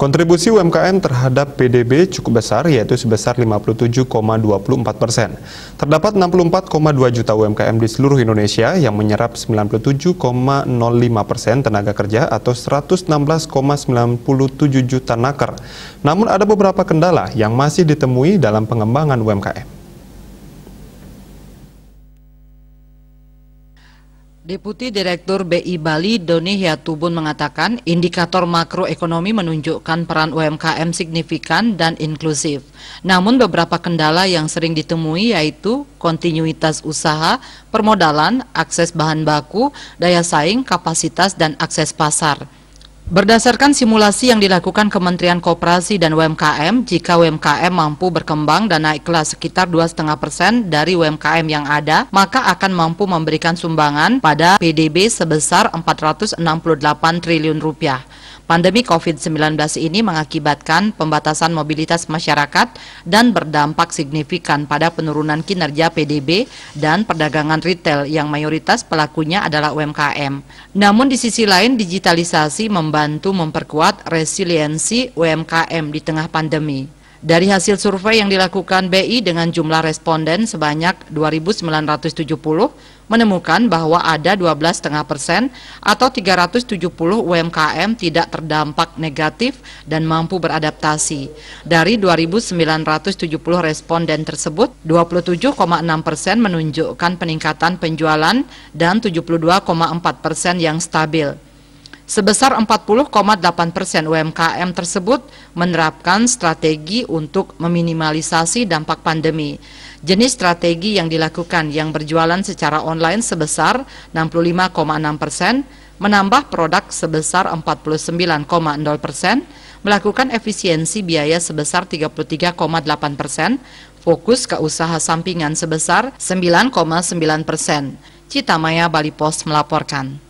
Kontribusi UMKM terhadap PDB cukup besar yaitu sebesar 57,24 persen. Terdapat 64,2 juta UMKM di seluruh Indonesia yang menyerap 97,05 persen tenaga kerja atau 116,97 juta naker. Namun ada beberapa kendala yang masih ditemui dalam pengembangan UMKM. Deputi Direktur BI Bali Doni Hiatubun mengatakan indikator makroekonomi menunjukkan peran UMKM signifikan dan inklusif. Namun beberapa kendala yang sering ditemui yaitu kontinuitas usaha, permodalan, akses bahan baku, daya saing, kapasitas, dan akses pasar. Berdasarkan simulasi yang dilakukan Kementerian Kooperasi dan UMKM, jika UMKM mampu berkembang dan naik kelas sekitar 2,5 persen dari UMKM yang ada, maka akan mampu memberikan sumbangan pada PDB sebesar 468 triliun rupiah. Pandemi COVID-19 ini mengakibatkan pembatasan mobilitas masyarakat dan berdampak signifikan pada penurunan kinerja PDB dan perdagangan retail yang mayoritas pelakunya adalah UMKM. Namun di sisi lain, digitalisasi membantu membantu memperkuat resiliensi UMKM di tengah pandemi. Dari hasil survei yang dilakukan BI dengan jumlah responden sebanyak 2.970 menemukan bahwa ada 12,5 persen atau 370 UMKM tidak terdampak negatif dan mampu beradaptasi. Dari 2.970 responden tersebut, 27,6 persen menunjukkan peningkatan penjualan dan 72,4 persen yang stabil. Sebesar 40,8 persen UMKM tersebut menerapkan strategi untuk meminimalisasi dampak pandemi. Jenis strategi yang dilakukan yang berjualan secara online sebesar 65,6 persen, menambah produk sebesar 49,0 persen, melakukan efisiensi biaya sebesar 33,8 persen, fokus ke usaha sampingan sebesar 9,9 persen. Citamaya Bali Post melaporkan.